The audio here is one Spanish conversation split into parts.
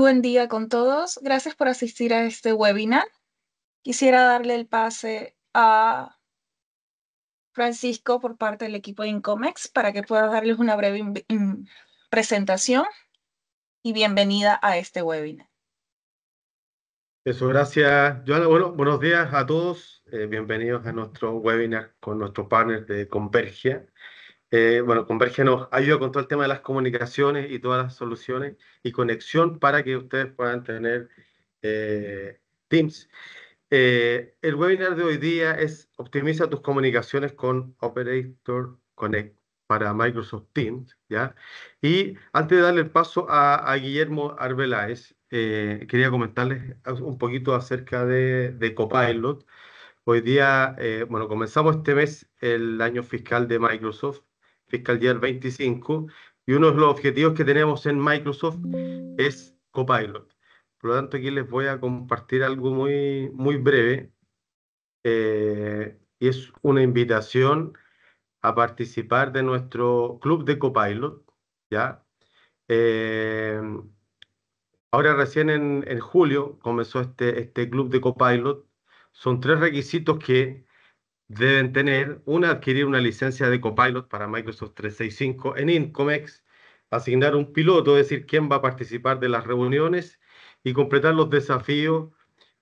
buen día con todos. Gracias por asistir a este webinar. Quisiera darle el pase a Francisco por parte del equipo de Incomex para que pueda darles una breve presentación y bienvenida a este webinar. Eso, gracias, yo Bueno, buenos días a todos. Eh, bienvenidos a nuestro webinar con nuestro panel de Convergia. Eh, bueno, Converge nos ayuda con todo el tema de las comunicaciones y todas las soluciones y conexión para que ustedes puedan tener eh, Teams. Eh, el webinar de hoy día es Optimiza tus comunicaciones con Operator Connect para Microsoft Teams, ¿ya? Y antes de darle el paso a, Guillermo Arbeláez, quería comentarles un poquito acerca de, de Copilot. Hoy día, bueno, comenzamos este mes el año fiscal de Microsoft fiscal del 25, y uno de los objetivos que tenemos en Microsoft es Copilot. Por lo tanto, aquí les voy a compartir algo muy, muy breve, eh, y es una invitación a participar de nuestro club de Copilot, ¿ya? Eh, ahora recién en, en, julio comenzó este, este club de Copilot. Son tres requisitos que deben tener, una, adquirir una licencia de copilot para Microsoft 365 en Incomex, asignar un piloto, decir, quién va a participar de las reuniones y completar los desafíos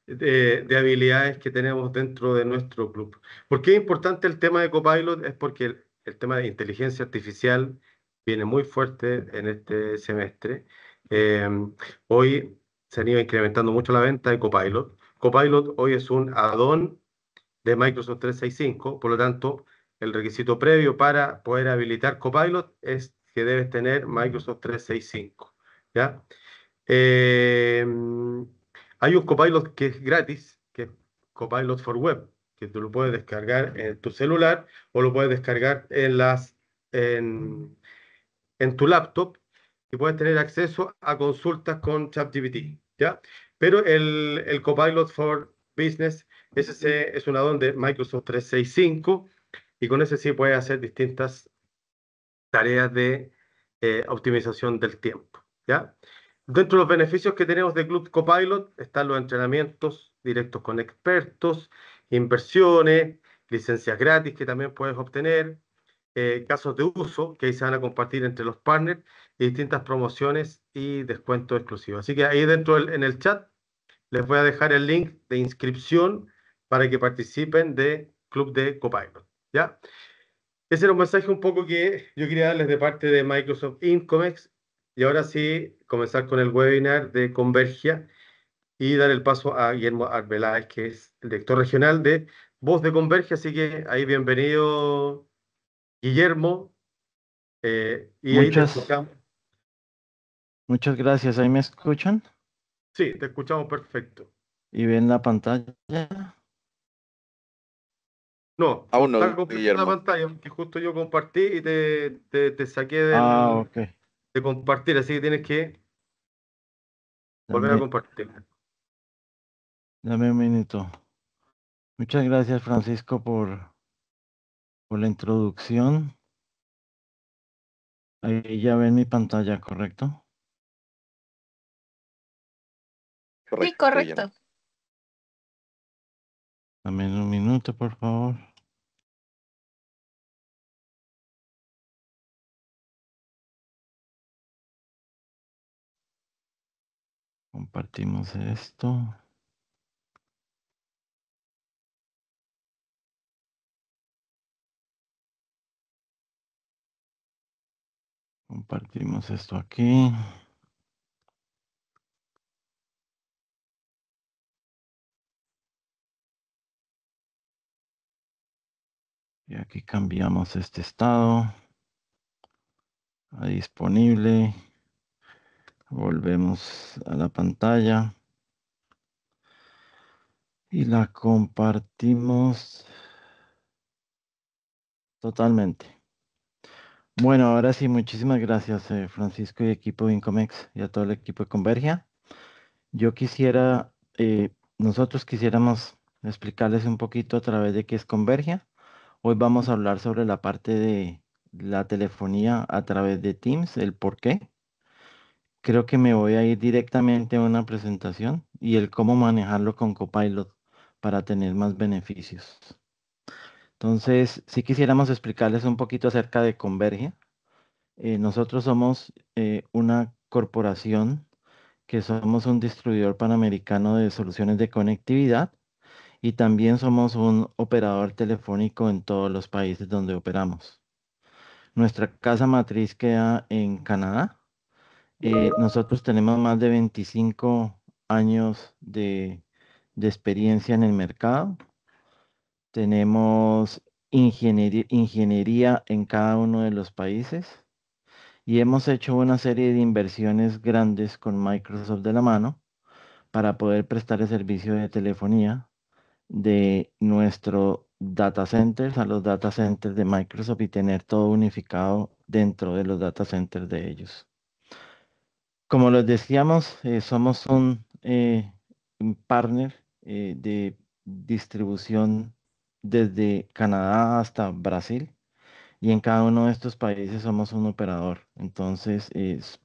de, habilidades que tenemos dentro de nuestro club. ¿Por qué es importante el tema de Copilot? Es porque el, tema de inteligencia artificial viene muy fuerte en este semestre. Em, hoy se han ido incrementando mucho la venta de Copilot. Copilot hoy es un add-on Microsoft 365. Por lo tanto, el requisito previo para poder habilitar Copilot es que debes tener Microsoft 365. ¿ya? Eh, hay un Copilot que es gratis, que es Copilot for Web, que tú lo puedes descargar en tu celular o lo puedes descargar en, las, en, en tu laptop y puedes tener acceso a consultas con ChatGPT. ¿ya? Pero el, el Copilot for Business ese es un addon de Microsoft 365 y con ese sí puedes hacer distintas tareas de eh, optimización del tiempo. ¿ya? Dentro de los beneficios que tenemos de Club Copilot están los entrenamientos directos con expertos, inversiones, licencias gratis que también puedes obtener, eh, casos de uso que ahí se van a compartir entre los partners y distintas promociones y descuentos exclusivos. Así que ahí dentro en el chat les voy a dejar el link de inscripción para que participen de Club de Copilot. ¿ya? Ese era un mensaje un poco que yo quería darles de parte de Microsoft Incomex y ahora sí comenzar con el webinar de Convergia y dar el paso a Guillermo Arbeláez, que es el director regional de Voz de Convergia. Así que ahí bienvenido, Guillermo. Eh, y muchas, muchas gracias. ¿Ahí me escuchan? Sí, te escuchamos perfecto. ¿Y ven la pantalla? No, aún no. la pantalla que justo yo compartí y te, te, saqué de ah, de compartir, así que tienes que volver a compartir. Dame un minuto. Muchas gracias, Francisco, por, por la introducción. Ahí ya ven mi pantalla, ¿correcto? correcto sí, correcto. Dame un minuto, por favor. Compartimos esto. Compartimos esto aquí. Y aquí cambiamos este estado a disponible. Volvemos a la pantalla. Y la compartimos totalmente. Bueno, ahora sí, muchísimas gracias eh, Francisco y equipo de Incomex y a todo el equipo de Convergia. Yo quisiera, eh, nosotros quisiéramos explicarles un poquito a través de qué es Convergia Hoy vamos a hablar sobre la parte de la telefonía a través de Teams, el por qué. Creo que me voy a ir directamente a una presentación y el cómo manejarlo con Copilot para tener más beneficios. Entonces, si sí quisiéramos explicarles un poquito acerca de Converge. Eh, nosotros somos eh, una corporación que somos un distribuidor panamericano de soluciones de conectividad y también somos un operador telefónico en todos los países donde operamos. Nuestra casa matriz queda en Canadá. Eh, nosotros tenemos más de 25 años de, experiencia en el mercado. Tenemos ingeniería, ingeniería en cada uno de los países y hemos hecho una serie de inversiones grandes con Microsoft de la mano para poder prestar el servicio de telefonía de nuestro data centers a los data centers de Microsoft y tener todo unificado dentro de los data centers de ellos. Como les decíamos, eh, somos un, eh, partner eh, de distribución desde Canadá hasta Brasil y en cada uno de estos países somos un operador. Entonces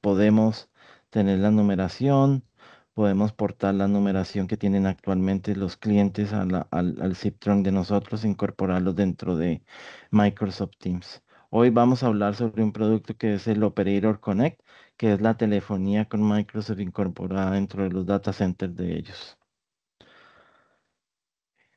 podemos tener la numeración, podemos portar la numeración que tienen actualmente los clientes al, al de nosotros e incorporarlos dentro de Microsoft Teams. Hoy vamos a hablar sobre un producto que es el Operator Connect, que es la telefonía con Microsoft incorporada dentro de los data centers de ellos.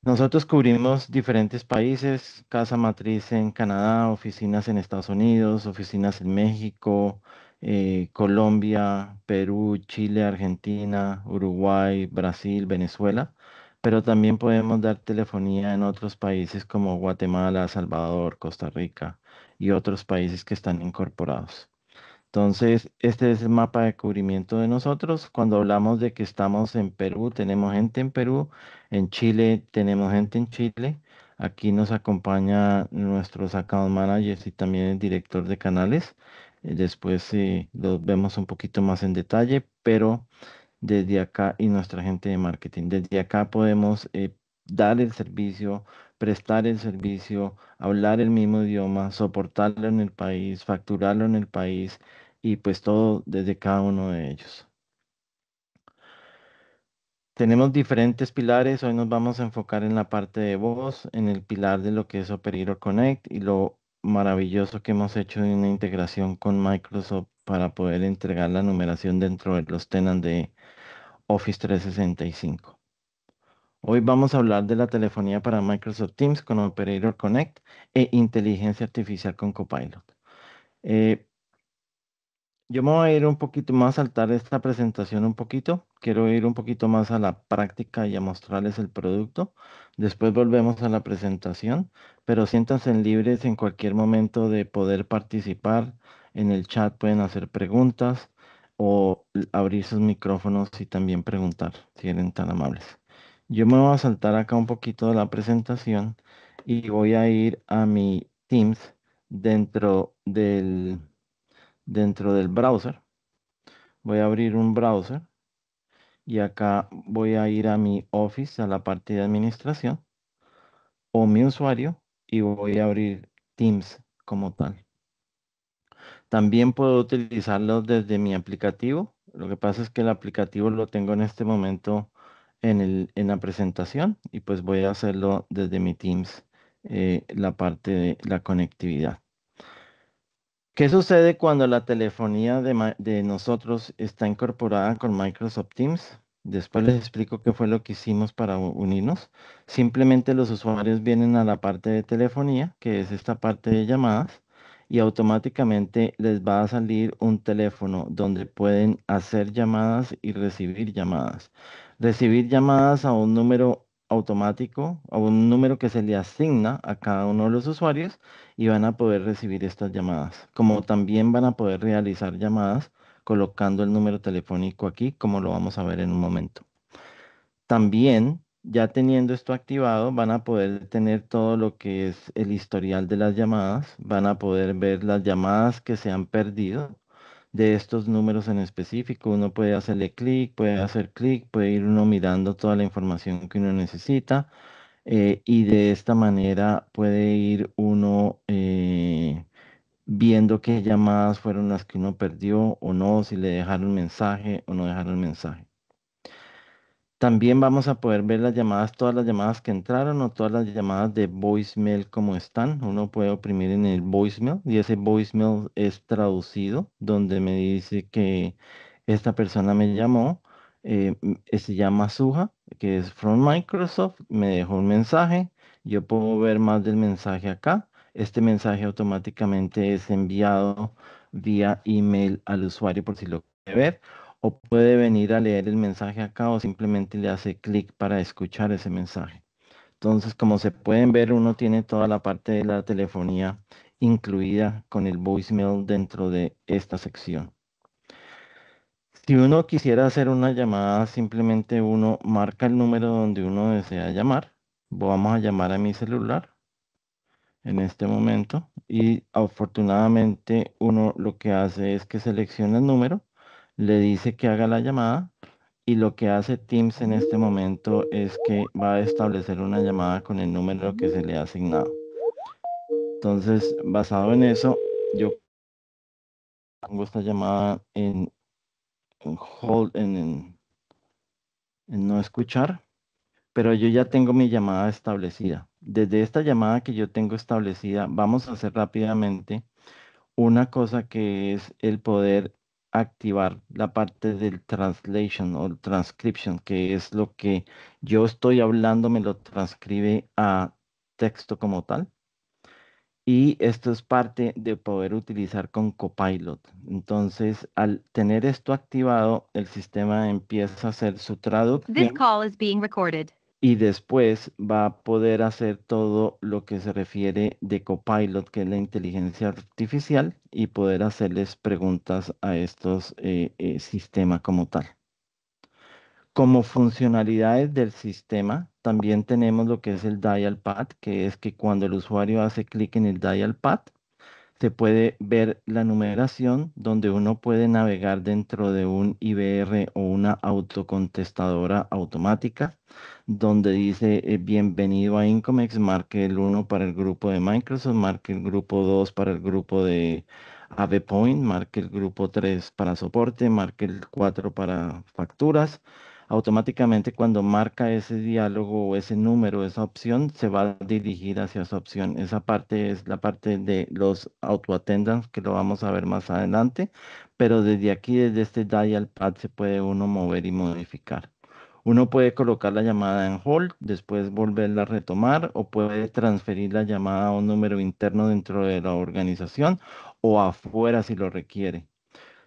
Nosotros cubrimos diferentes países, casa matriz en Canadá, oficinas en Estados Unidos, oficinas en México, eh, Colombia, Perú, Chile, Argentina, Uruguay, Brasil, Venezuela, pero también podemos dar telefonía en otros países como Guatemala, Salvador, Costa Rica y otros países que están incorporados. Entonces, este es el mapa de cubrimiento de nosotros. Cuando hablamos de que estamos en Perú, tenemos gente en Perú, en Chile tenemos gente en Chile. Aquí nos acompaña nuestro account manager y también el director de canales. Eh, después los vemos un poquito más en detalle, pero desde acá y nuestra gente de marketing, desde acá podemos eh, dar el servicio, prestar el servicio, hablar el mismo idioma, soportarlo en el país, facturarlo en el país y pues todo desde cada uno de ellos. Tenemos diferentes pilares, hoy nos vamos a enfocar en la parte de voz, en el pilar de lo que es Operator Connect y lo maravilloso que hemos hecho una integración con Microsoft para poder entregar la numeración dentro de los tenants de Office 365. Hoy vamos a hablar de la telefonía para Microsoft Teams con Operator Connect e inteligencia artificial con Copilot. Eh, yo me voy a ir un poquito más, a saltar esta presentación un poquito. Quiero ir un poquito más a la práctica y a mostrarles el producto. Después volvemos a la presentación, pero siéntanse libres en cualquier momento de poder participar. En el chat pueden hacer preguntas o abrir sus micrófonos y también preguntar, si eran tan amables. Yo me voy a saltar acá un poquito de la presentación y voy a ir a mi Teams dentro del dentro del browser. Voy a abrir un browser y acá voy a ir a mi Office, a la parte de administración o mi usuario y voy a abrir Teams como tal. También puedo utilizarlo desde mi aplicativo. Lo que pasa es que el aplicativo lo tengo en este momento en, el, en la presentación y pues voy a hacerlo desde mi Teams, eh, la parte de la conectividad. ¿Qué sucede cuando la telefonía de, nosotros está incorporada con Microsoft Teams? Después les explico qué fue lo que hicimos para unirnos. Simplemente los usuarios vienen a la parte de telefonía, que es esta parte de llamadas, y automáticamente les va a salir un teléfono donde pueden hacer llamadas y recibir llamadas. Recibir llamadas a un número automático o un número que se le asigna a cada uno de los usuarios y van a poder recibir estas llamadas, como también van a poder realizar llamadas colocando el número telefónico aquí, como lo vamos a ver en un momento. También, ya teniendo esto activado, van a poder tener todo lo que es el historial de las llamadas, van a poder ver las llamadas que se han perdido, de estos números en específico. Uno puede hacerle clic, puede hacer clic, puede ir uno mirando toda la información que uno necesita eh, y de esta manera puede ir uno eh, viendo qué llamadas fueron las que uno perdió o no, si le dejaron mensaje o no dejaron mensaje. También vamos a poder ver las llamadas, todas las llamadas que entraron o todas las llamadas de voicemail como están. Uno puede oprimir en el voicemail y ese voicemail es traducido donde me dice que esta persona me llamó, eh, eh, se llama Suja, que es from Microsoft, me dejó un mensaje, yo puedo ver más del mensaje acá. Este mensaje automáticamente es enviado vía email al usuario por si lo quiere ver o puede venir a leer el mensaje acá o simplemente le hace clic para escuchar ese mensaje. Entonces, como se pueden ver, uno tiene toda la parte de la telefonía incluida con el voicemail dentro de esta sección. Si uno quisiera hacer una llamada, simplemente uno marca el número donde uno desea llamar. Vamos a llamar a mi celular en este momento y afortunadamente uno lo que hace es que selecciona el número le dice que haga la llamada y lo que hace Teams en este momento es que va a establecer una llamada con el número que se le ha asignado. Entonces, basado en eso, yo pongo esta llamada en, hold, en no escuchar, pero yo ya tengo mi llamada establecida. Desde esta llamada que yo tengo establecida, vamos a hacer rápidamente una cosa que es el poder activar la parte del translation o transcription, que es lo que yo estoy hablando, me lo transcribe a texto como tal. Y esto es parte de poder utilizar con Copilot. Entonces, al tener esto activado, el sistema empieza a hacer su traducción. call is being recorded y después va a poder hacer todo lo que se refiere de copilot, que es la inteligencia artificial, y poder hacerles preguntas a estos eh, eh, sistemas como tal. Como funcionalidades del sistema, también tenemos lo que es el dial pad, que es que cuando el usuario hace clic en el dial pad, se puede ver la numeración donde uno puede navegar dentro de un IBR o una autocontestadora automática donde dice eh, bienvenido a Incomex, marque el 1 para el grupo de Microsoft, marque el grupo 2 para el grupo de AvePoint, marque el grupo 3 para soporte, marque el 4 para facturas automáticamente cuando marca ese diálogo o ese número, esa opción, se va a dirigir hacia esa opción. Esa parte es la parte de los autoattendants que lo vamos a ver más adelante, pero desde aquí, desde este dial pad, se puede uno mover y modificar. Uno puede colocar la llamada en hold, después volverla a retomar o puede transferir la llamada a un número interno dentro de la organización o afuera si lo requiere.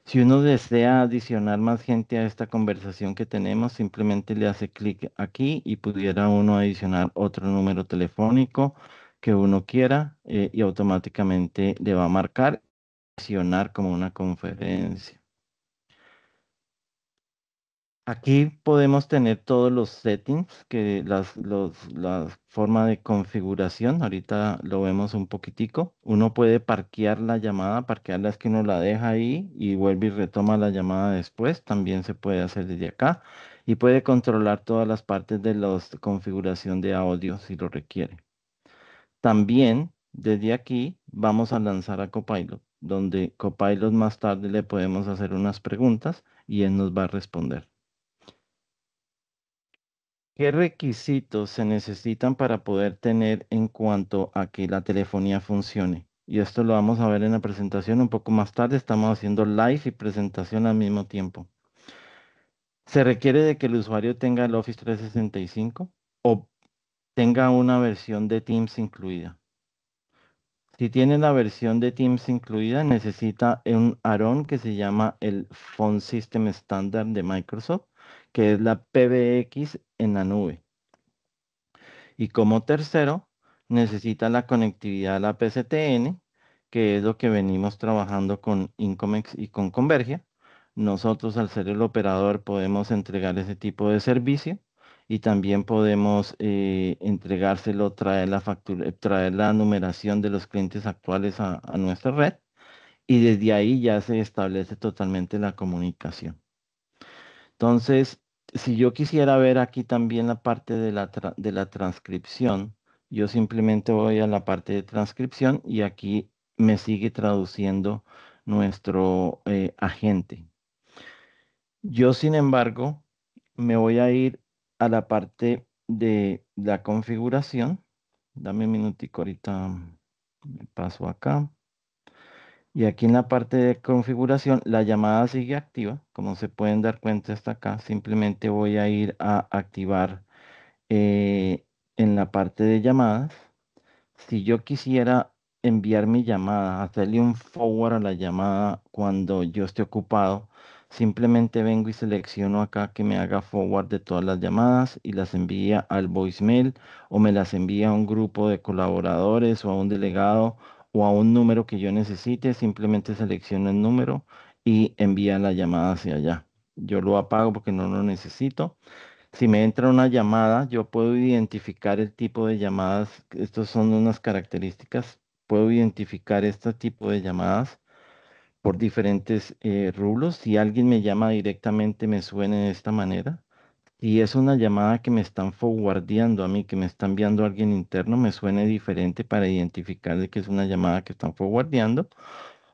Si uno desea adicionar más gente a esta conversación que tenemos, simplemente le hace clic aquí y pudiera uno adicionar otro número telefónico que uno quiera eh, y automáticamente le va a marcar adicionar como una conferencia. Aquí podemos tener todos los settings, que las, la forma de configuración, ahorita lo vemos un poquitico. Uno puede parquear la llamada, parquearla es que uno la deja ahí y vuelve y retoma la llamada después. También se puede hacer desde acá y puede controlar todas las partes de la configuración de audio si lo requiere. También desde aquí vamos a lanzar a Copilot, donde Copilot más tarde le podemos hacer unas preguntas y él nos va a responder. ¿Qué requisitos se necesitan para poder tener en cuanto a que la telefonía funcione? Y esto lo vamos a ver en la presentación un poco más tarde. Estamos haciendo live y presentación al mismo tiempo. Se requiere de que el usuario tenga el Office 365 o tenga una versión de Teams incluida. Si tiene la versión de Teams incluida, necesita un ARON que se llama el Phone System Standard de Microsoft que es la PBX en la nube. Y como tercero, necesita la conectividad a la PCTN, que es lo que venimos trabajando con Incomex y con Convergia. Nosotros al ser el operador podemos entregar ese tipo de servicio y también podemos eh, entregárselo, traer la, factura, eh, la numeración de los clientes actuales a nuestra red y desde ahí ya se establece totalmente la comunicación. Entonces, si yo quisiera ver aquí también la parte de la, transcripción, yo simplemente voy a la parte de transcripción y aquí me sigue traduciendo nuestro eh, agente. Yo, sin embargo, me voy a ir a la parte de la configuración. Dame un minutico, ahorita me paso acá. Y aquí en la parte de configuración, la llamada sigue activa. Como se pueden dar cuenta hasta acá, simplemente voy a ir a activar eh, en la parte de llamadas. Si yo quisiera enviar mi llamada, hacerle un forward a la llamada cuando yo esté ocupado, simplemente vengo y selecciono acá que me haga forward de todas las llamadas y las envía al voicemail o me las envía a un grupo de colaboradores o a un delegado o a un número que yo necesite, simplemente selecciono el número y envía la llamada hacia allá. Yo lo apago porque no lo necesito. Si me entra una llamada, yo puedo identificar el tipo de llamadas. Estas son unas características. Puedo identificar este tipo de llamadas por diferentes rulos. Eh, rublos. Si alguien me llama directamente, me suena de esta manera. Y es una llamada que me están forwardeando a mí, que me está enviando alguien interno, me suene diferente para identificar de que es una llamada que están forwardeando.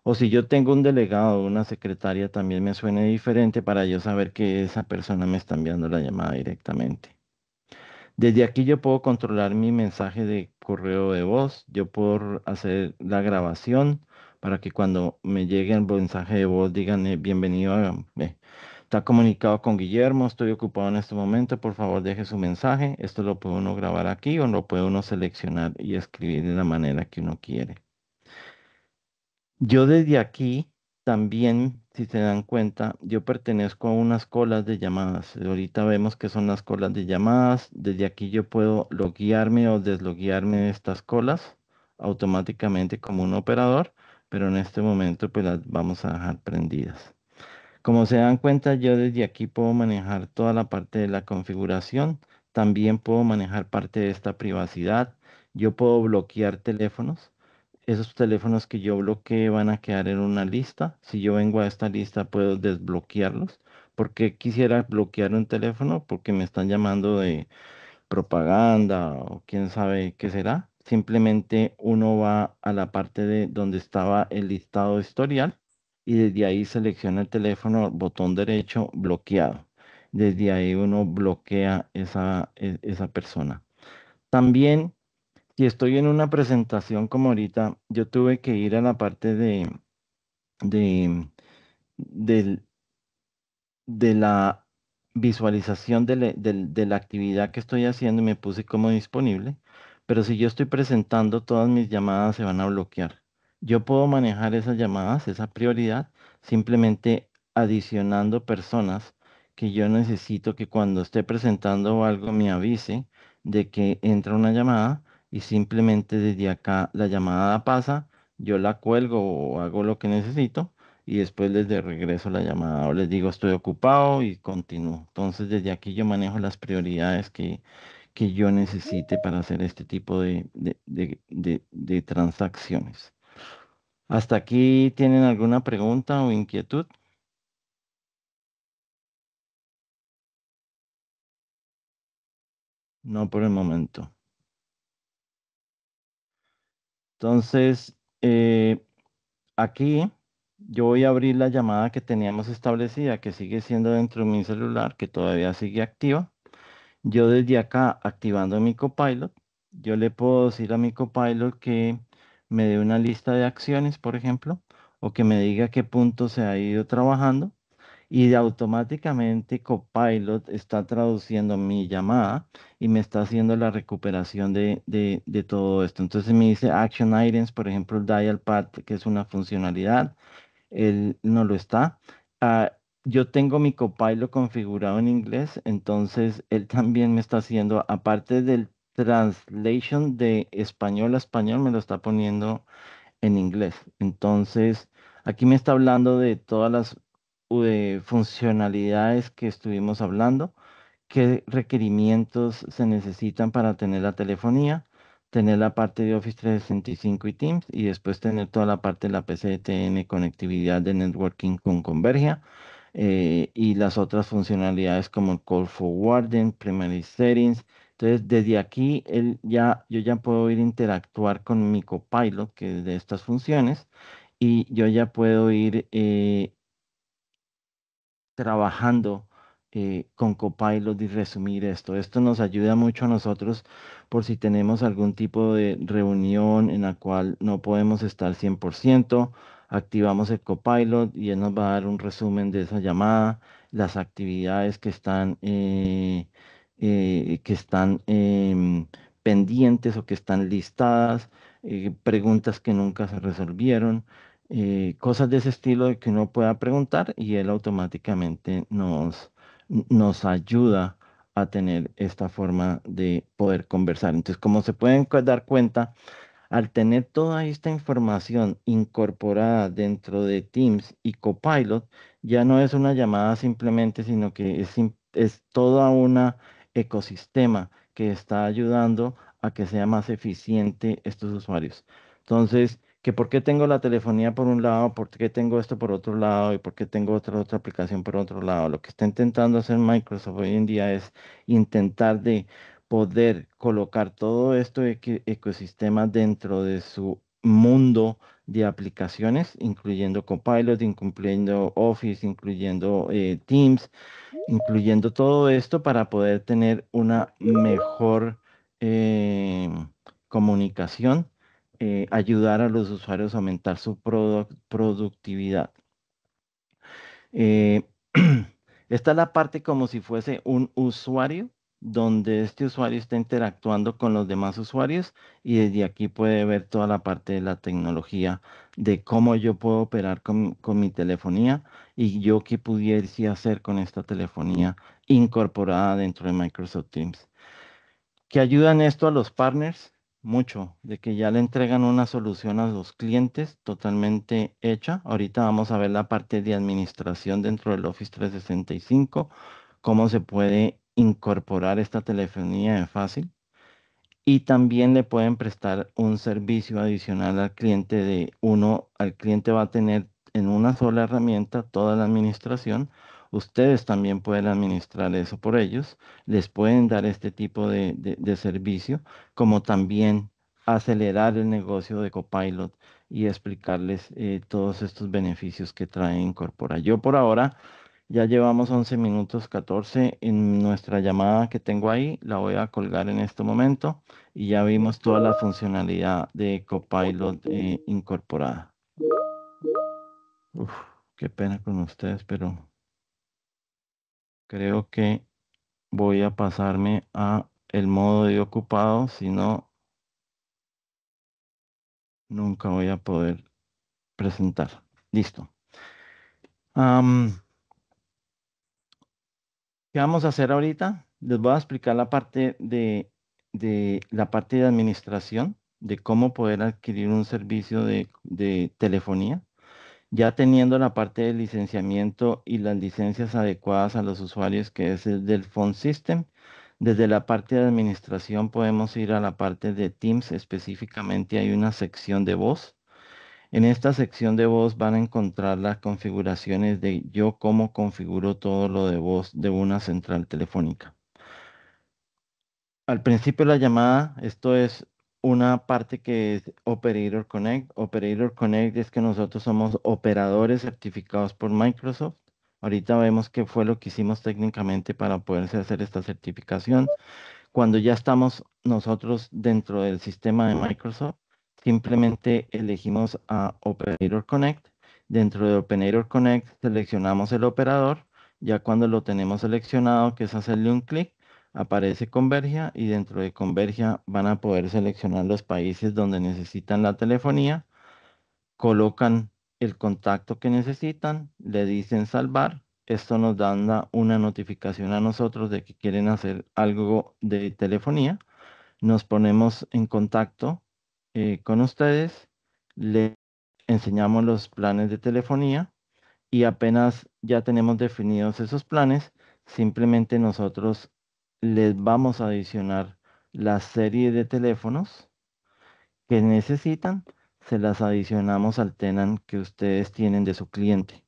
O si yo tengo un delegado una secretaria, también me suene diferente para yo saber que esa persona me está enviando la llamada directamente. Desde aquí yo puedo controlar mi mensaje de correo de voz, yo puedo hacer la grabación para que cuando me llegue el mensaje de voz digan eh, bienvenido a... Está comunicado con Guillermo, estoy ocupado en este momento, por favor deje su mensaje. Esto lo puede uno grabar aquí o lo puede uno seleccionar y escribir de la manera que uno quiere. Yo desde aquí también, si se dan cuenta, yo pertenezco a unas colas de llamadas. Ahorita vemos que son las colas de llamadas. Desde aquí yo puedo loguearme o desloguearme de estas colas automáticamente como un operador, pero en este momento pues las vamos a dejar prendidas. Como se dan cuenta, yo desde aquí puedo manejar toda la parte de la configuración. También puedo manejar parte de esta privacidad. Yo puedo bloquear teléfonos. Esos teléfonos que yo bloqueé van a quedar en una lista. Si yo vengo a esta lista, puedo desbloquearlos. ¿Por qué quisiera bloquear un teléfono? Porque me están llamando de propaganda o quién sabe qué será. Simplemente uno va a la parte de donde estaba el listado historial y desde ahí selecciona el teléfono, botón derecho, bloqueado. Desde ahí uno bloquea esa, e, esa persona. También, si estoy en una presentación como ahorita, yo tuve que ir a la parte de, de, la visualización de, la actividad que estoy haciendo y me puse como disponible. Pero si yo estoy presentando, todas mis llamadas se van a bloquear. Yo puedo manejar esas llamadas, esa prioridad, simplemente adicionando personas que yo necesito que cuando esté presentando algo me avise de que entra una llamada y simplemente desde acá la llamada pasa, yo la cuelgo o hago lo que necesito y después les regreso la llamada o les digo estoy ocupado y continúo. Entonces desde aquí yo manejo las prioridades que, que yo necesite para hacer este tipo de, de transacciones. ¿Hasta aquí tienen alguna pregunta o inquietud? No por el momento. Entonces, eh, aquí yo voy a abrir la llamada que teníamos establecida, que sigue siendo dentro de mi celular, que todavía sigue activa. Yo desde acá, activando mi copilot, yo le puedo decir a mi copilot que me dé una lista de acciones, por ejemplo, o que me diga qué punto se ha ido trabajando y automáticamente Copilot está traduciendo mi llamada y me está haciendo la recuperación de, todo esto. Entonces me dice Action Items, por ejemplo, Dial Part, que es una funcionalidad, él no lo está. Ah, yo tengo mi Copilot configurado en inglés, entonces él también me está haciendo, aparte del translation de español a español me lo está poniendo en inglés. Entonces, aquí me está hablando de todas las eh, funcionalidades que estuvimos hablando, qué requerimientos se necesitan para tener la telefonía, tener la parte de Office 365 y Teams y después tener toda la parte de la PCTN, conectividad de networking con Convergia eh, y las otras funcionalidades como Call Forwarding, Primary Settings, entonces, desde aquí él ya, yo ya puedo ir a interactuar con mi copilot, que es de estas funciones, y yo ya puedo ir eh, trabajando eh, con Copilot y resumir esto. Esto nos ayuda mucho a nosotros por si tenemos algún tipo de reunión en la cual no podemos estar 100%, activamos el Copilot y él nos va a dar un resumen de esa llamada, las actividades que están eh, eh, que están em, pendientes o que están listadas, eh, preguntas que nunca se resolvieron, eh, cosas de ese estilo de que uno pueda preguntar y él automáticamente nos, nos ayuda a tener esta forma de poder conversar. Entonces, como se pueden dar cuenta, al tener toda esta información incorporada dentro de Teams y Copilot, ya no es una llamada simplemente, sino que es toda una ecosistema que está ayudando a que sea más eficiente estos usuarios. Entonces, que por qué tengo la telefonía por un lado, por qué tengo esto por otro lado y por qué tengo otra otra aplicación por otro lado. Lo que está intentando hacer Microsoft hoy en día es intentar de poder colocar todo de este ecosistema dentro de su mundo de aplicaciones, incluyendo Copilot, incluyendo Office, incluyendo eh, Teams, incluyendo todo esto para poder tener una mejor eh, comunicación, eh, ayudar a los usuarios a aumentar su productividad. esta es la parte como si fuese un usuario donde este usuario está interactuando con los demás usuarios y desde aquí puede ver toda la parte de la tecnología de cómo yo puedo operar con, mi telefonía y yo qué pudiese hacer con esta telefonía incorporada dentro de Microsoft Teams. ¿Que ayudan esto a los partners? Mucho, de que ya le entregan una solución a los clientes totalmente hecha. Ahorita vamos a ver la parte de administración dentro del Office 365, cómo se puede incorporar esta telefonía en fácil y también le pueden prestar un servicio adicional al cliente de uno, al cliente va a tener en una sola herramienta toda la administración. Ustedes también pueden administrar eso por ellos. Les pueden dar este tipo de, servicio, como también acelerar el negocio de Copilot y explicarles eh, todos estos beneficios que trae Incorpora. Yo por ahora ya llevamos 11 minutos 14 en nuestra llamada que tengo ahí. La voy a colgar en este momento y ya vimos toda la funcionalidad de Copilot eh, incorporada. Uf, qué pena con ustedes, pero creo que voy a pasarme a el modo de ocupado, si no, nunca voy a poder presentar. Listo. ¿Qué vamos a hacer ahorita? Les voy a explicar la parte de, la parte de administración, de cómo poder adquirir un servicio de, telefonía ya teniendo la parte de licenciamiento y las licencias adecuadas a los usuarios, que es el del Phone System. Desde la parte de administración podemos ir a la parte de Teams, específicamente hay una sección de voz. En esta sección de voz van a encontrar las configuraciones de yo cómo configuro todo lo de voz de una central telefónica. Al principio de la llamada, esto es una parte que es Operator Connect. Operator Connect es que nosotros somos operadores certificados por Microsoft. Ahorita vemos qué fue lo que hicimos técnicamente para poderse hacer esta certificación. Cuando ya estamos nosotros dentro del sistema de Microsoft, simplemente elegimos a Operator Connect. Dentro de Operator Connect seleccionamos el operador. Ya cuando lo tenemos seleccionado, que es hacerle un clic, aparece Convergia y dentro de Convergia van a poder seleccionar los países donde necesitan la telefonía. Colocan el contacto que necesitan, le dicen salvar. Esto nos da una notificación a nosotros de que quieren hacer algo de telefonía. Nos ponemos en contacto eh, con ustedes, les enseñamos los planes de telefonía y apenas ya tenemos definidos esos planes, simplemente nosotros les vamos a adicionar la serie de teléfonos que necesitan, se las adicionamos al tenant que ustedes tienen de su cliente.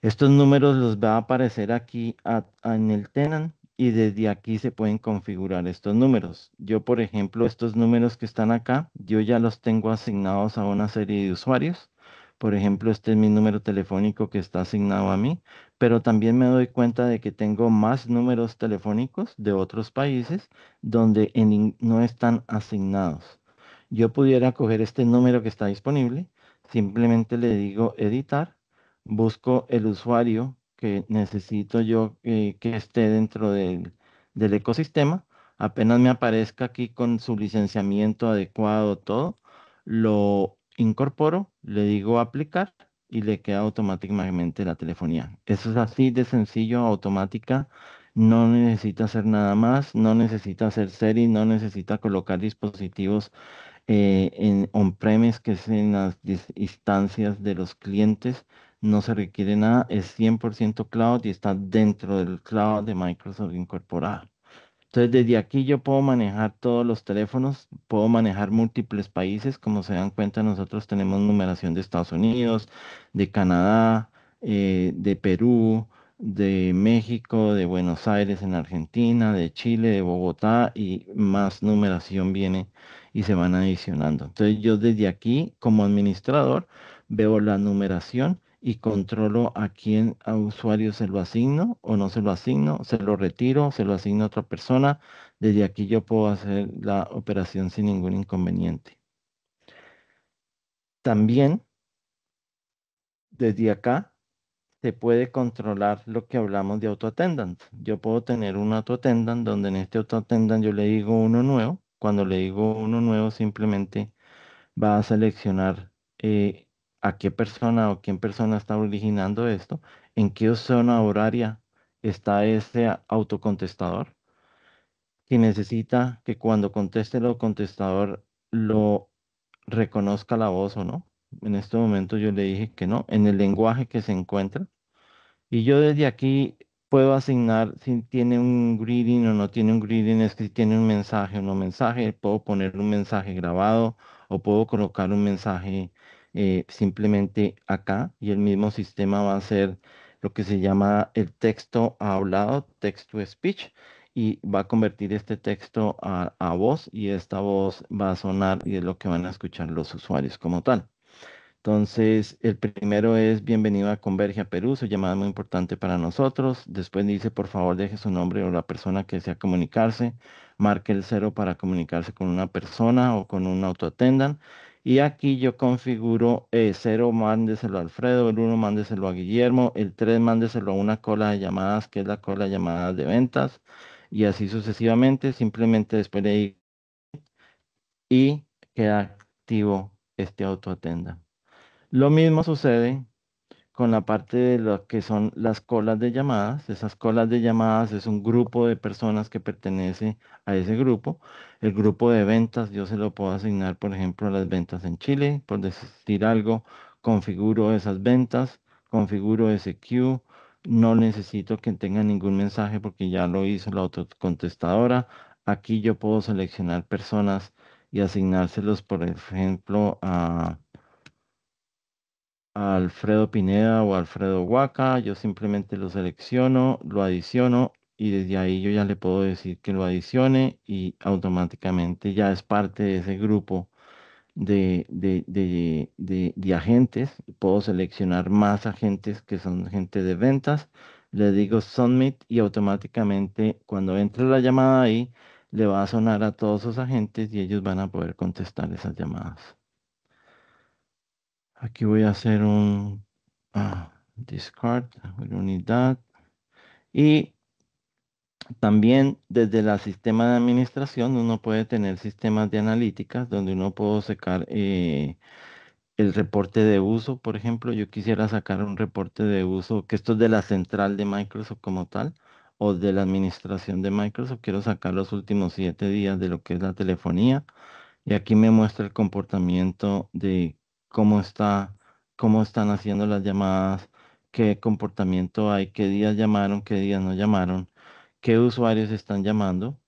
Estos números los va a aparecer aquí en el tenant y desde aquí se pueden configurar estos números. Yo, por ejemplo, estos números que están acá, yo ya los tengo asignados a una serie de usuarios. Por ejemplo, este es mi número telefónico que está asignado a mí, pero también me doy cuenta de que tengo más números telefónicos de otros países donde no están asignados. Yo pudiera coger este número que está disponible, simplemente le digo editar, busco el usuario que necesito yo eh, que esté dentro del, ecosistema. Apenas me aparezca aquí con su licenciamiento adecuado, todo, lo incorporo, le digo aplicar y le queda automáticamente la telefonía. Eso es así de sencillo, automática. No necesita hacer nada más, no necesita hacer serie, no necesita colocar dispositivos eh, en on-premise, que es en las instancias de los clientes no se requiere nada, es 100% cloud y está dentro del cloud de Microsoft incorporado. Entonces, desde aquí yo puedo manejar todos los teléfonos, puedo manejar múltiples países. Como se dan cuenta, nosotros tenemos numeración de Estados Unidos, de Canadá, eh, de Perú, de México, de Buenos Aires en Argentina, de Chile, de Bogotá y más numeración viene y se van adicionando. Entonces yo desde aquí como administrador veo la numeración y controlo a quién a usuario se lo asigno o no se lo asigno, se lo retiro, se lo asigno a otra persona. Desde aquí yo puedo hacer la operación sin ningún inconveniente. También, desde acá, se puede controlar lo que hablamos de autoattendant. Yo puedo tener un autoattendant donde en este autoattendant yo le digo uno nuevo. Cuando le digo uno nuevo, simplemente va a seleccionar eh, a qué persona o quién persona está originando esto, en qué zona horaria está ese autocontestador. Que necesita que cuando conteste el contestador lo reconozca la voz o no. En este momento yo le dije que no, en el lenguaje que se encuentra. Y yo desde aquí puedo asignar si tiene un greeting o no tiene un greeting, es que tiene un mensaje o no mensaje, puedo poner un mensaje grabado o puedo colocar un mensaje eh, simplemente acá y el mismo sistema va a hacer lo que se llama el texto hablado, text to speech, y va a convertir este texto a, a, voz y esta voz va a sonar y es lo que van a escuchar los usuarios como tal. Entonces, el primero es bienvenido a Converge a Perú, su llamada es muy importante para nosotros. Después dice, por favor, deje su nombre o la persona que desea comunicarse. Marque el cero para comunicarse con una persona o con un autoatendan. Y aquí yo configuro el eh, 0, mándeselo a Alfredo, el 1, mándeselo a Guillermo, el 3, mándeselo a una cola de llamadas, que es la cola de llamadas de ventas, y así sucesivamente. Simplemente después y queda activo este autoatenda. Lo mismo sucede con la parte de lo que son las colas de llamadas. Esas colas de llamadas es un grupo de personas que pertenece a ese grupo. El grupo de ventas, yo se lo puedo asignar, por ejemplo, a las ventas en Chile, por decir algo, configuro esas ventas, configuro ese queue, no necesito que tenga ningún mensaje porque ya lo hizo la autocontestadora. Aquí yo puedo seleccionar personas y asignárselos, por ejemplo, a Alfredo Pineda o Alfredo Huaca, yo simplemente lo selecciono, lo adiciono y desde ahí yo ya le puedo decir que lo adicione y automáticamente ya es parte de ese grupo de, de agentes. Puedo seleccionar más agentes que son gente de ventas. Le digo submit y automáticamente cuando entre la llamada ahí le va a sonar a todos esos agentes y ellos van a poder contestar esas llamadas. Aquí voy a hacer un ah, discard, unidad. Y también desde el sistema de administración uno puede tener sistemas de analíticas donde uno puede sacar eh, el reporte de uso. Por ejemplo, yo quisiera sacar un reporte de uso, que esto es de la central de Microsoft como tal, o de la administración de Microsoft. Quiero sacar los últimos siete días de lo que es la telefonía. Y aquí me muestra el comportamiento de cómo, está, cómo están haciendo las llamadas, qué comportamiento hay, qué días llamaron, qué días no llamaron, qué usuarios están llamando.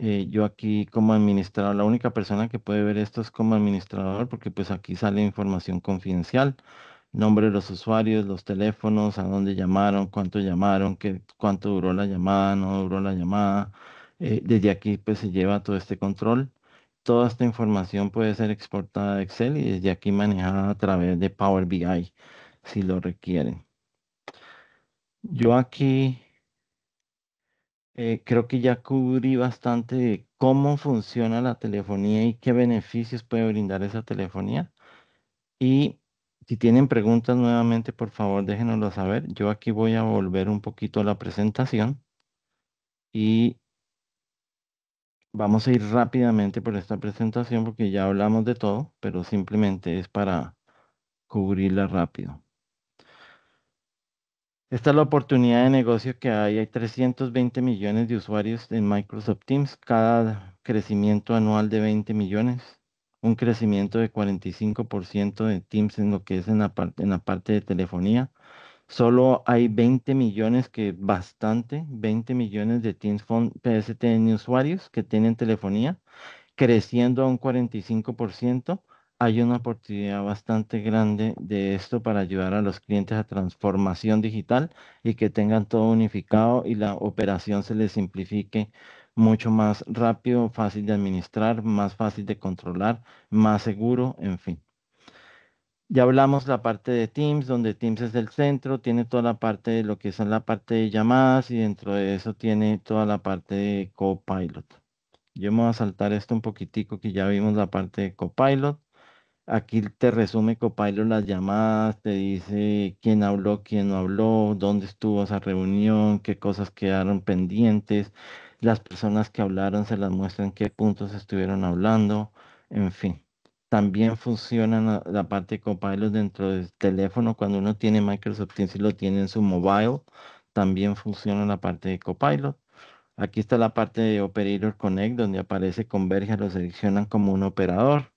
Eh, yo aquí como administrador, la única persona que puede ver esto es como administrador, porque pues aquí sale información confidencial, nombre de los usuarios, los teléfonos, a dónde llamaron, cuánto llamaron, qué, cuánto duró la llamada, no duró la llamada. Eh, desde aquí pues se lleva todo este control toda esta información puede ser exportada a Excel y desde aquí manejada a través de Power BI si lo requieren. Yo aquí eh, creo que ya cubrí bastante cómo funciona la telefonía y qué beneficios puede brindar esa telefonía. Y si tienen preguntas nuevamente, por favor, déjenoslo saber. Yo aquí voy a volver un poquito a la presentación y Vamos a ir rápidamente por esta presentación porque ya hablamos de todo, pero simplemente es para cubrirla rápido. Esta es la oportunidad de negocio que hay. Hay 320 millones de usuarios en Microsoft Teams, cada crecimiento anual de 20 millones, un crecimiento de 45% de Teams en lo que es en la, en la parte de telefonía, Solo hay 20 millones, que bastante, 20 millones de Teams PSTN usuarios que tienen telefonía, creciendo a un 45%. Hay una oportunidad bastante grande de esto para ayudar a los clientes a transformación digital y que tengan todo unificado y la operación se les simplifique mucho más rápido, fácil de administrar, más fácil de controlar, más seguro, en fin. Ya hablamos la parte de Teams, donde Teams es el centro, tiene toda la parte de lo que es la parte de llamadas y dentro de eso tiene toda la parte de Copilot. Yo me voy a saltar esto un poquitico que ya vimos la parte de Copilot. Aquí te resume Copilot las llamadas, te dice quién habló, quién no habló, dónde estuvo esa reunión, qué cosas quedaron pendientes, las personas que hablaron se las muestran qué puntos estuvieron hablando, en fin. También funciona la, parte de Copilot dentro del teléfono. Cuando uno tiene Microsoft Teams y lo tiene en su mobile, también funciona la parte de Copilot. Aquí está la parte de Operator Connect, donde aparece Converge, lo seleccionan como un operador.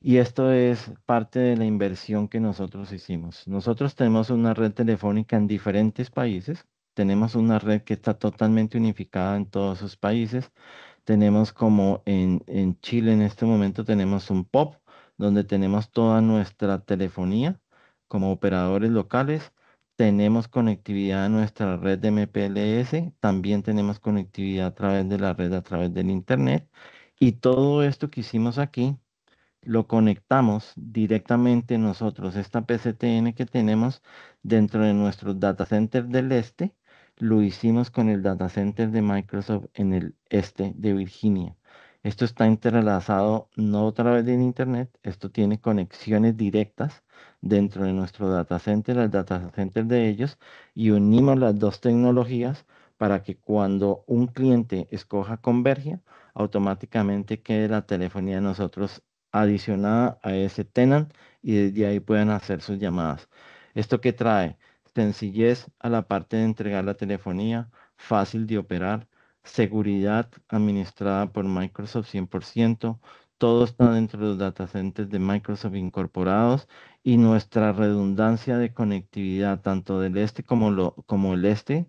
Y esto es parte de la inversión que nosotros hicimos. Nosotros tenemos una red telefónica en diferentes países. Tenemos una red que está totalmente unificada en todos esos países tenemos como en, Chile en este momento tenemos un POP, donde tenemos toda nuestra telefonía como operadores locales, tenemos conectividad a nuestra red de MPLS, también tenemos conectividad a través de la red, a través del Internet, y todo esto que hicimos aquí lo conectamos directamente nosotros, esta PCTN que tenemos dentro de nuestro data center del este, lo hicimos con el data center de Microsoft en el este de Virginia. Esto está entrelazado no a través de Internet, esto tiene conexiones directas dentro de nuestro data center el data center de ellos y unimos las dos tecnologías para que cuando un cliente escoja Convergia, automáticamente quede la telefonía de nosotros adicionada a ese tenant y desde ahí puedan hacer sus llamadas. ¿Esto qué trae? sencillez a la parte de entregar la telefonía, fácil de operar, seguridad administrada por Microsoft 100%, todo está dentro de los data centers de Microsoft incorporados y nuestra redundancia de conectividad tanto del este como, lo, como el este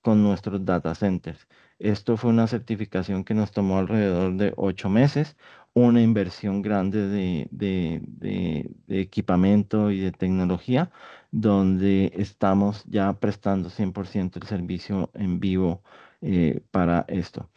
con nuestros data centers. Esto fue una certificación que nos tomó alrededor de ocho meses una inversión grande de, equipamiento y de tecnología, donde estamos ya prestando 100% el servicio en vivo eh, para esto.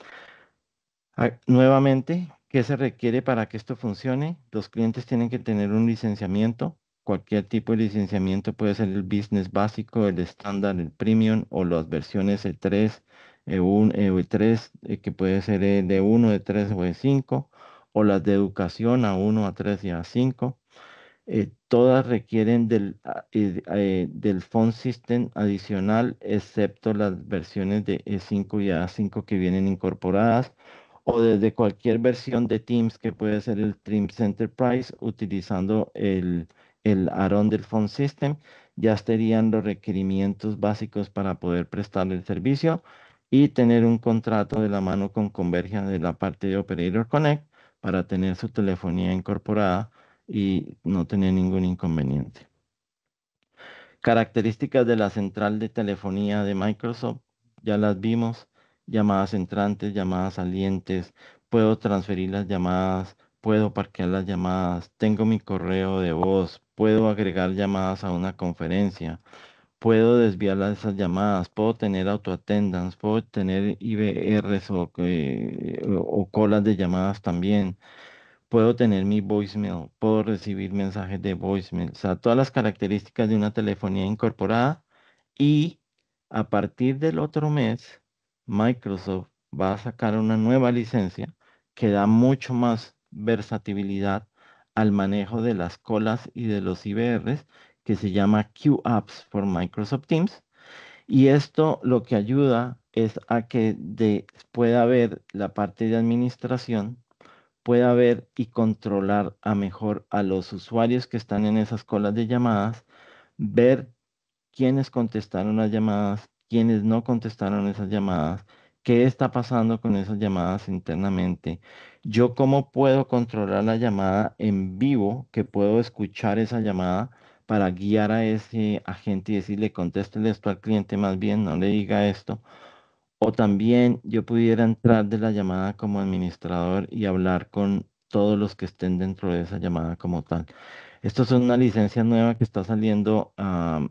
Ah, nuevamente, ¿qué se requiere para que esto funcione? Los clientes tienen que tener un licenciamiento. Cualquier tipo de licenciamiento puede ser el business básico, el estándar, el premium o las versiones E3, E1, E3, que puede ser eh, de 1 de 3 o de 5 o las de educación a 1, a 3 y a 5. Eh, todas requieren del, ah, eh, eh, del font system adicional, excepto las versiones de E5 y A5 que vienen incorporadas, o desde cualquier versión de Teams que puede ser el Teams Enterprise, utilizando el, el del font system, ya estarían los requerimientos básicos para poder prestar el servicio y tener un contrato de la mano con Convergia de la parte de Operator Connect para tener su telefonía incorporada y no tener ningún inconveniente. Características de la central de telefonía de Microsoft, ya las vimos, llamadas entrantes, llamadas salientes, puedo transferir las llamadas, puedo parquear las llamadas, tengo mi correo de voz, puedo agregar llamadas a una conferencia, puedo desviar esas llamadas, puedo tener autoattendance, puedo tener IBRs o, o colas de llamadas también, puedo tener mi voicemail, puedo recibir mensajes de voicemail, o sea, todas las características de una telefonía incorporada y a partir del otro mes, Microsoft va a sacar una nueva licencia que da mucho más versatilidad al manejo de las colas y de los IBRs que se llama QApps for Microsoft Teams. Y esto lo que ayuda es a que de, pueda ver la parte de administración, pueda ver y controlar a mejor a los usuarios que están en esas colas de llamadas, ver quiénes contestaron las llamadas, quiénes no contestaron esas llamadas, qué está pasando con esas llamadas internamente. Yo cómo puedo controlar la llamada en vivo, que puedo escuchar esa llamada para guiar a ese agente y decirle, contéstele esto al cliente más bien, no le diga esto. O también yo pudiera entrar de la llamada como administrador y hablar con todos los que estén dentro de esa llamada como tal. Esto es una licencia nueva que está saliendo a,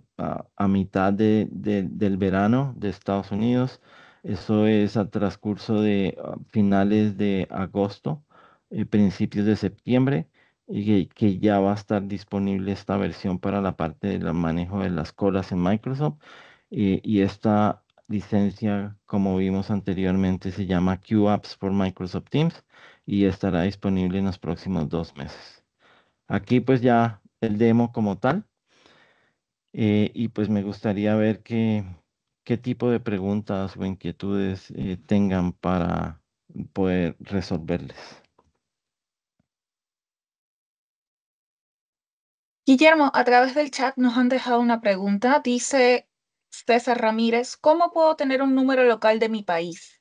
mitad del verano de Estados Unidos. Eso es a transcurso de ah, finales de agosto, y eh, principios de septiembre y que, ya va a estar disponible esta versión para la parte del manejo de las colas en Microsoft. Eh, y esta licencia, como vimos anteriormente, se llama QApps for Microsoft Teams y estará disponible en los próximos dos meses. Aquí pues ya el demo como tal. Eh, y pues me gustaría ver qué, tipo de preguntas o inquietudes eh, tengan para poder resolverles. Guillermo, a través del chat nos han dejado una pregunta. Dice César Ramírez, ¿cómo puedo tener un número local de mi país?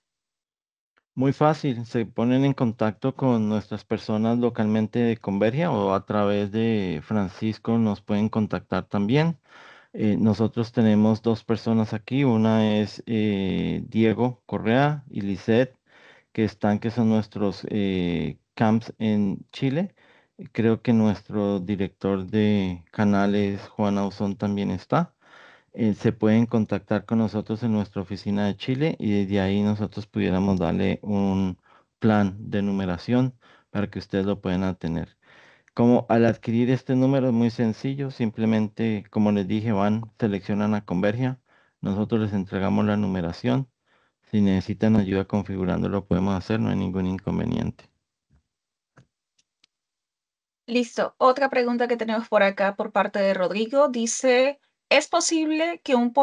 Muy fácil, se ponen en contacto con nuestras personas localmente de Convergia o a través de Francisco nos pueden contactar también. Eh, nosotros tenemos dos personas aquí, una es eh, Diego Correa y Lisette, que están, que son nuestros eh, camps en Chile eh, creo que nuestro director de canales, Juan Ausón, también está. Eh, se pueden contactar con nosotros en nuestra oficina de Chile y desde ahí nosotros pudiéramos darle un plan de numeración para que ustedes lo puedan atender. Como al adquirir este número es muy sencillo, simplemente, como les dije, van, seleccionan a Convergia, nosotros les entregamos la numeración. Si necesitan ayuda configurándolo, podemos hacer, no hay ningún inconveniente. Listo. Otra pregunta que tenemos por acá por parte de Rodrigo. Dice, ¿es posible que un,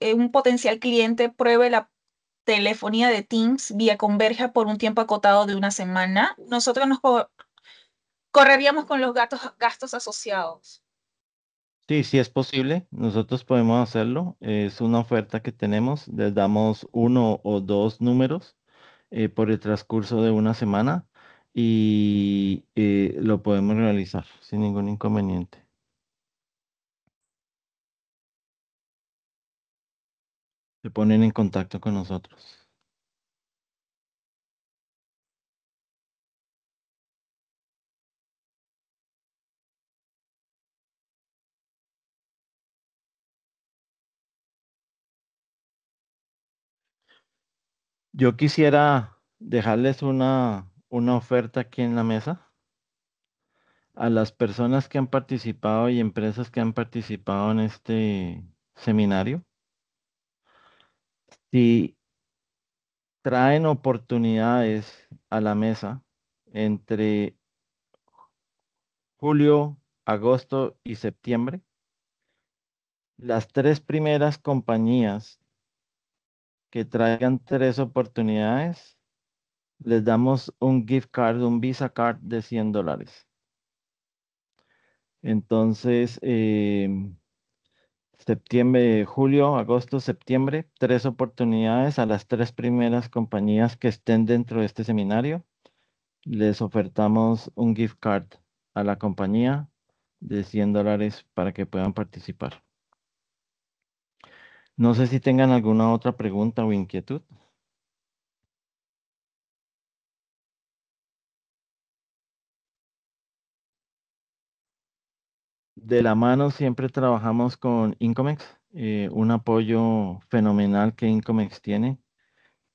eh, un potencial cliente pruebe la telefonía de Teams vía Converja por un tiempo acotado de una semana? Nosotros nos correríamos con los gastos, asociados. Sí, sí es posible. Nosotros podemos hacerlo. Es una oferta que tenemos. Les damos uno o dos números eh, por el transcurso de una semana y eh, lo podemos realizar sin ningún inconveniente. Se ponen en contacto con nosotros. Yo quisiera dejarles una una oferta aquí en la mesa a las personas que han participado y empresas que han participado en este seminario. Si traen oportunidades a la mesa entre julio, agosto y septiembre, las tres primeras compañías que traigan tres oportunidades les damos un gift card, un Visa card de 100 dólares. Entonces, em, septiembre, julio, agosto, septiembre, tres oportunidades a las tres primeras compañías que estén dentro de este seminario. Les ofertamos un gift card a la compañía de 100 dólares para que puedan participar. No sé si tengan alguna otra pregunta o inquietud. de la mano siempre trabajamos con Incomex, eh, un apoyo fenomenal que Incomex tiene,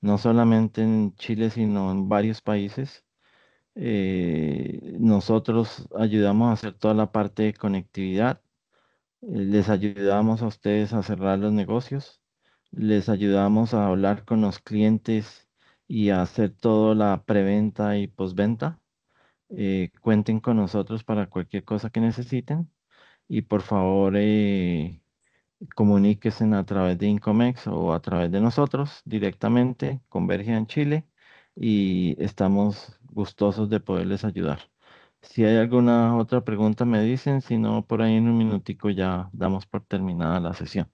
no solamente en Chile, sino en varios países. Eh, nosotros ayudamos a hacer toda la parte de conectividad, eh, les ayudamos a ustedes a cerrar los negocios, les ayudamos a hablar con los clientes y a hacer toda la preventa y postventa. cuenten con nosotros para cualquier cosa que necesiten y por favor eh, comuníquense a través de Incomex o a través de nosotros directamente, en Chile, y estamos gustosos de poderles ayudar. Si hay alguna otra pregunta me dicen, si no, por ahí en un minutico ya damos por terminada la sesión.